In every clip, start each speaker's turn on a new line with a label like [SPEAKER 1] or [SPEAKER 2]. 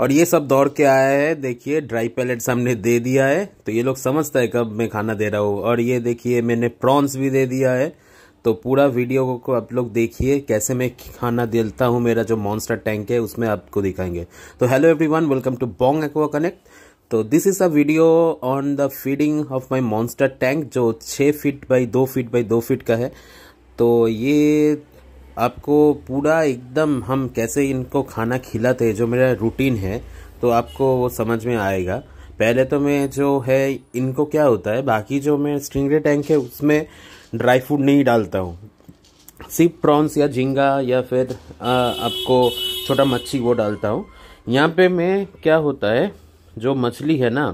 [SPEAKER 1] और ये सब दौड़ के आया है देखिए ड्राई पैलेट्स हमने दे दिया है तो ये लोग समझता है कब मैं खाना दे रहा हूँ और ये देखिए मैंने प्रॉन्स भी दे दिया है तो पूरा वीडियो को आप लोग देखिए कैसे मैं खाना देता हूँ मेरा जो मॉन्स्टर टैंक है उसमें आपको दिखाएंगे तो hello everyone welcome to bong aqua connect तो this is a video on the feeding of my monster tank जो छः फीट बाई दो फीट बाई दो फीट का है तो ये आपको पूरा एकदम हम कैसे इनको खाना खिलाते हैं जो मेरा रूटीन है तो आपको वो समझ में आएगा पहले तो मैं जो है इनको क्या होता है बाकी जो मैं स्ट्रिंग टैंक है उसमें ड्राई फ्रूट नहीं डालता हूँ सिर्फ प्रॉन्स या झींगा या फिर आ, आपको छोटा मच्छी वो डालता हूँ यहाँ पे मैं क्या होता है जो मछली है ना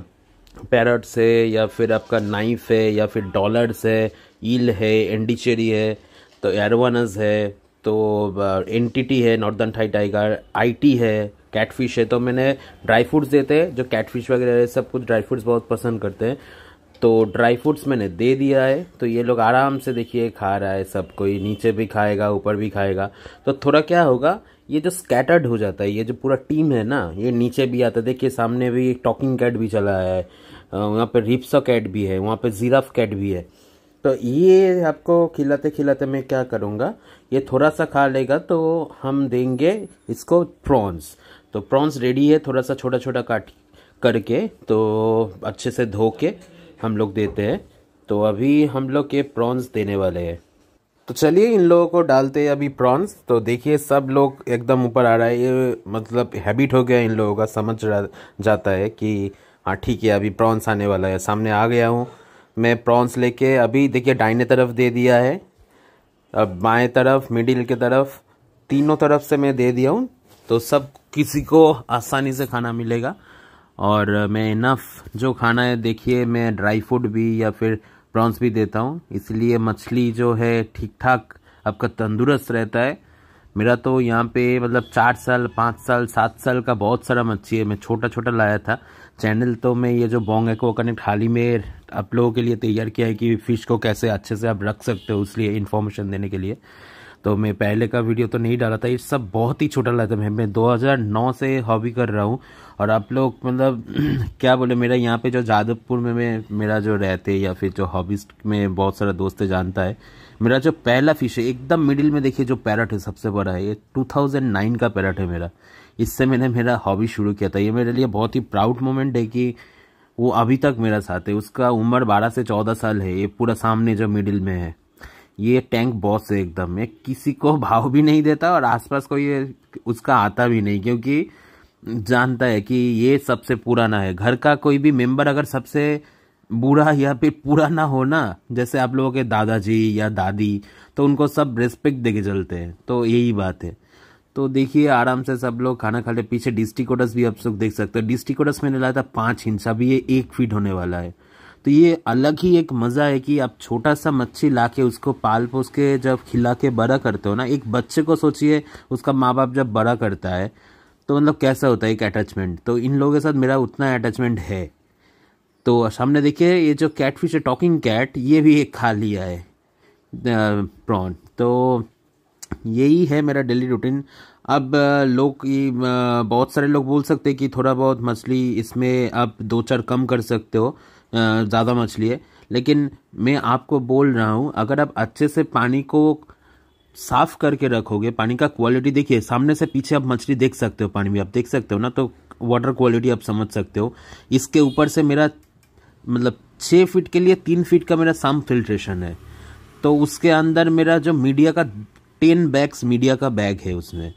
[SPEAKER 1] पैरट से या फिर आपका नाइफ है या फिर डॉलर्स है ईल है एंडीचेरी है तो एरवानस है तो एन है नॉर्दर्न थाई टाइगर आई है कैटफिश है तो मैंने ड्राई फ्रूट्स देते हैं जो कैटफिश वगैरह है सब कुछ ड्राई फ्रूट्स बहुत पसंद करते हैं तो ड्राई फ्रूट्स मैंने दे दिया है तो ये लोग आराम से देखिए खा रहा है सब कोई नीचे भी खाएगा ऊपर भी खाएगा तो थोड़ा क्या होगा ये जो स्कैटर्ड हो जाता है ये जो पूरा टीम है ना ये नीचे भी आता है देखिए सामने भी एक टॉकिंग कैट भी चला है वहाँ पर रिप्सा कैट भी है वहाँ पर जीराफ कैट भी है तो ये आपको खिलाते खिलाते मैं क्या करूँगा ये थोड़ा सा खा लेगा तो हम देंगे इसको प्रॉन्स तो प्रॉन्स रेडी है थोड़ा सा छोटा छोटा काट करके तो अच्छे से धो के हम लोग देते हैं तो अभी हम लोग ये प्रॉन्स देने वाले हैं तो चलिए इन लोगों को डालते हैं अभी प्रॉन्स तो देखिए सब लोग एकदम ऊपर आ रहा है ये मतलब हैबिट हो गया इन लोगों का समझ जाता है कि हाँ ठीक है अभी प्रॉन्स आने वाला है सामने आ गया हूँ मैं प्रॉन्स लेके अभी देखिए डाइने तरफ दे दिया है अब बाएं तरफ मिडिल के तरफ तीनों तरफ से मैं दे दिया हूँ तो सब किसी को आसानी से खाना मिलेगा और मैं इनफ जो खाना है देखिए मैं ड्राई फ्रूट भी या फिर प्रॉन्स भी देता हूँ इसलिए मछली जो है ठीक ठाक आपका तंदुरुस्त रहता है मेरा तो यहाँ पे मतलब चार साल पाँच साल सात साल का बहुत सारा मच्छी है मैं छोटा छोटा लाया था चैनल तो मैं ये जो बोंग वो कनेक्ट हाल ही में आप लोगों के लिए तैयार किया है कि फ़िश को कैसे अच्छे से आप रख सकते हो लिए इन्फॉर्मेशन देने के लिए तो मैं पहले का वीडियो तो नहीं डाला था ये सब बहुत ही छोटा लगता है मैं 2009 से हॉबी कर रहा हूँ और आप लोग मतलब क्या बोले मेरा यहाँ पे जो जादवपुर में मैं मेरा जो रहते या फिर जो हॉबीस्ट में बहुत सारा दोस्त जानता है मेरा जो पहला फिश है एकदम मिडिल में देखिए जो पैरट है सबसे बड़ा है ये टू का पैरट है मेरा इससे मैंने मेरा हॉबी शुरू किया था ये मेरे लिए बहुत ही प्राउड मोमेंट है कि वो अभी तक मेरा साथ है उसका उम्र बारह से चौदह साल है ये पूरा सामने जो मिडिल में है ये टैंक बॉस है एकदम ये किसी को भाव भी नहीं देता और आसपास को ये उसका आता भी नहीं क्योंकि जानता है कि ये सबसे पुराना है घर का कोई भी मेंबर अगर सबसे बूढ़ा या फिर पुराना हो ना जैसे आप लोगों के दादाजी या दादी तो उनको सब रिस्पेक्ट दे के चलते हैं तो यही बात है तो देखिए आराम से सब लोग खाना खा ले पीछे डिस्टिकोडस भी आप सब देख सकते हो डिस्टिकोडस मैंने लाया था पाँच इंच अभी ये एक फीट होने वाला है तो ये अलग ही एक मज़ा है कि आप छोटा सा मच्छी ला के उसको पाल पोस के जब खिला के बड़ा करते हो ना एक बच्चे को सोचिए उसका माँ बाप जब बड़ा करता है तो मतलब कैसा होता है एक अटैचमेंट तो इन लोगों के साथ मेरा उतना अटैचमेंट है तो सामने देखिए ये जो कैटफिश है टॉकिंग कैट ये भी एक खा लिया है प्रॉन तो यही है मेरा डेली रूटीन अब लोग बहुत सारे लोग बोल सकते हैं कि थोड़ा बहुत मछली इसमें आप दो चार कम कर सकते हो ज़्यादा मछली है लेकिन मैं आपको बोल रहा हूँ अगर आप अच्छे से पानी को साफ करके रखोगे पानी का क्वालिटी देखिए सामने से पीछे आप मछली देख सकते हो पानी में आप देख सकते हो ना तो वाटर क्वालिटी आप समझ सकते हो इसके ऊपर से मेरा मतलब छः फीट के लिए तीन फीट का मेरा साम फिल्ट्रेशन है तो उसके अंदर मेरा जो मीडिया का टेन बैग्स मीडिया का बैग है उसमें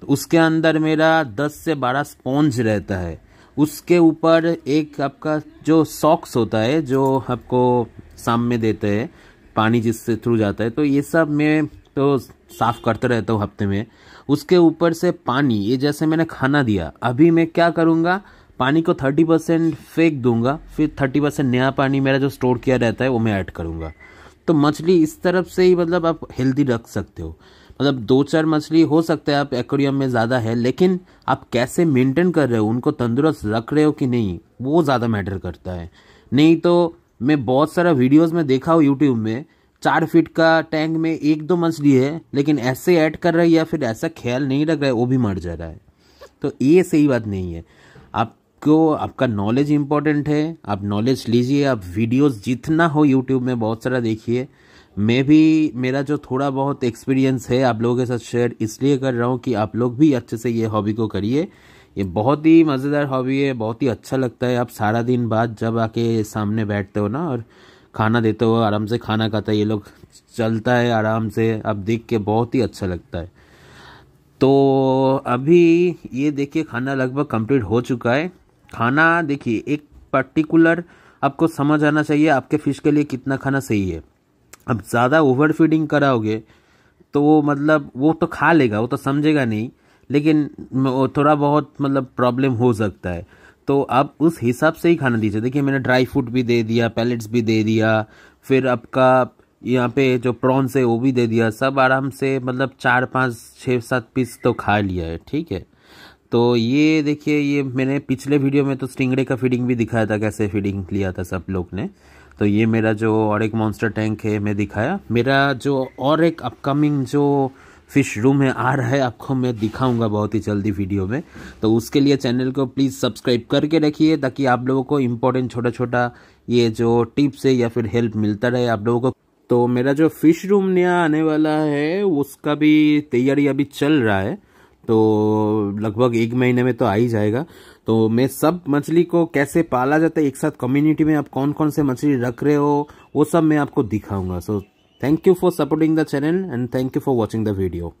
[SPEAKER 1] तो उसके अंदर मेरा दस से बारह स्पॉन्ज रहता है उसके ऊपर एक आपका जो सॉक्स होता है जो आपको में देते हैं पानी जिससे थ्रू जाता है तो ये सब मैं तो साफ़ करते रहता हूँ हफ्ते में उसके ऊपर से पानी ये जैसे मैंने खाना दिया अभी मैं क्या करूँगा पानी को थर्टी परसेंट फेंक दूंगा फिर थर्टी परसेंट नया पानी मेरा जो स्टोर किया रहता है वो मैं ऐड करूँगा तो मछली इस तरफ से ही मतलब आप हेल्दी रख सकते हो मतलब दो चार मछली हो सकता है आप एक्वेरियम में ज़्यादा है लेकिन आप कैसे मेंटेन कर रहे हो उनको तंदुरुस्त रख रहे हो कि नहीं वो ज़्यादा मैटर करता है नहीं तो मैं बहुत सारा वीडियोस में देखा हूँ यूट्यूब में चार फीट का टैंक में एक दो मछली है लेकिन ऐसे ऐड कर रहे है या फिर ऐसा ख्याल नहीं रख रहा है वो भी मर जा रहा है तो ये सही बात नहीं है आपको आपका नॉलेज इम्पॉर्टेंट है आप नॉलेज लीजिए आप वीडियोस जितना हो यूट्यूब में बहुत सारा देखिए मैं भी मेरा जो थोड़ा बहुत एक्सपीरियंस है आप लोगों के साथ शेयर इसलिए कर रहा हूँ कि आप लोग भी अच्छे से ये हॉबी को करिए ये बहुत ही मज़ेदार हॉबी है बहुत ही अच्छा लगता है आप सारा दिन बाद जब आके सामने बैठते हो ना और खाना देते हो आराम से खाना खाता है ये लोग चलता है आराम से आप देख के बहुत ही अच्छा लगता है तो अभी ये देखिए खाना लगभग कंप्लीट हो चुका है खाना देखिए एक पर्टिकुलर आपको समझ आना चाहिए आपके फिश के लिए कितना खाना सही है अब ज़्यादा ओवर फीडिंग कराओगे तो वो मतलब वो तो खा लेगा वो तो समझेगा नहीं लेकिन थोड़ा बहुत मतलब प्रॉब्लम हो सकता है तो आप उस हिसाब से ही खाना दीजिए देखिए मैंने ड्राई फ्रूट भी दे दिया पैलेट्स भी दे दिया फिर आपका यहाँ पे जो प्रॉन्स है वो भी दे दिया सब आराम से मतलब चार पाँच छः सात पीस तो खा लिया है ठीक है तो ये देखिए ये मैंने पिछले वीडियो में तो स्टिंगड़े का फीडिंग भी दिखाया था कैसे फीडिंग लिया था सब लोग ने तो ये मेरा जो और एक मॉन्स्टर टैंक है मैं दिखाया मेरा जो और एक अपकमिंग जो फिश रूम है आ रहा है आपको मैं दिखाऊंगा बहुत ही जल्दी वीडियो में तो उसके लिए चैनल को प्लीज़ सब्सक्राइब करके रखिए ताकि आप लोगों को इम्पोर्टेंट छोटा छोटा ये जो टिप्स है या फिर हेल्प मिलता रहे आप लोगों को तो मेरा जो फिश रूम नया आने वाला है उसका भी तैयारी अभी चल रहा है तो लगभग एक महीने में तो आ ही जाएगा तो मैं सब मछली को कैसे पाला जाता है एक साथ कम्युनिटी में आप कौन कौन से मछली रख रहे हो वो सब मैं आपको दिखाऊंगा so thank you for supporting the channel and thank you for watching the video